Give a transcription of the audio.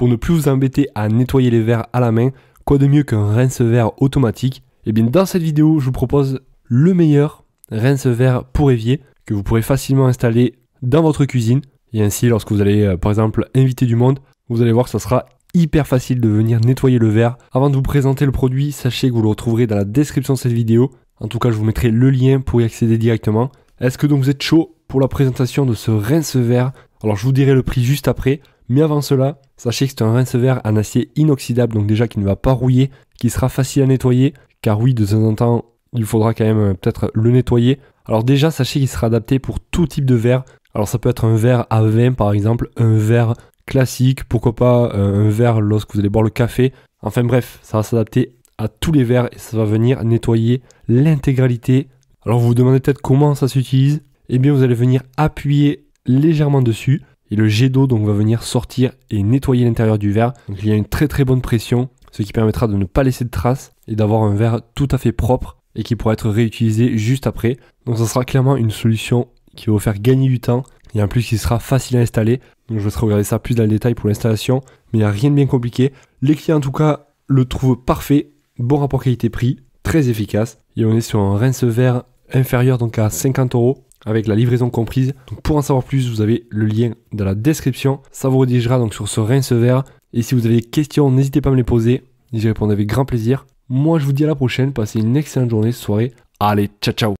Pour ne plus vous embêter à nettoyer les verres à la main, quoi de mieux qu'un rince-verre automatique Et eh bien dans cette vidéo, je vous propose le meilleur rince-verre pour évier que vous pourrez facilement installer dans votre cuisine. Et ainsi, lorsque vous allez euh, par exemple inviter du monde, vous allez voir que ça sera hyper facile de venir nettoyer le verre. Avant de vous présenter le produit, sachez que vous le retrouverez dans la description de cette vidéo. En tout cas, je vous mettrai le lien pour y accéder directement. Est-ce que donc vous êtes chaud pour la présentation de ce rince verre Alors je vous dirai le prix juste après. Mais avant cela, sachez que c'est un rince verre en acier inoxydable, donc déjà qui ne va pas rouiller, qui sera facile à nettoyer, car oui, de temps en temps, il faudra quand même euh, peut-être le nettoyer. Alors déjà, sachez qu'il sera adapté pour tout type de verre. Alors ça peut être un verre à vin par exemple, un verre classique, pourquoi pas euh, un verre lorsque vous allez boire le café. Enfin bref, ça va s'adapter à tous les verres et ça va venir nettoyer l'intégralité. Alors vous vous demandez peut-être comment ça s'utilise. Eh bien vous allez venir appuyer légèrement dessus et le jet d'eau donc va venir sortir et nettoyer l'intérieur du verre. Donc il y a une très très bonne pression, ce qui permettra de ne pas laisser de traces et d'avoir un verre tout à fait propre et qui pourra être réutilisé juste après. Donc ça sera clairement une solution qui va vous faire gagner du temps et en plus qui sera facile à installer. Donc je vais regarder ça plus dans le détail pour l'installation, mais il n'y a rien de bien compliqué. Les clients en tout cas le trouvent parfait, bon rapport qualité-prix, très efficace et on est sur un rince verre inférieur donc à 50 euros avec la livraison comprise. pour en savoir plus, vous avez le lien dans la description. Ça vous redirigera donc sur ce rince vert. Et si vous avez des questions, n'hésitez pas à me les poser. J'y répondrai avec grand plaisir. Moi, je vous dis à la prochaine. Passez une excellente journée, soirée. Allez, ciao ciao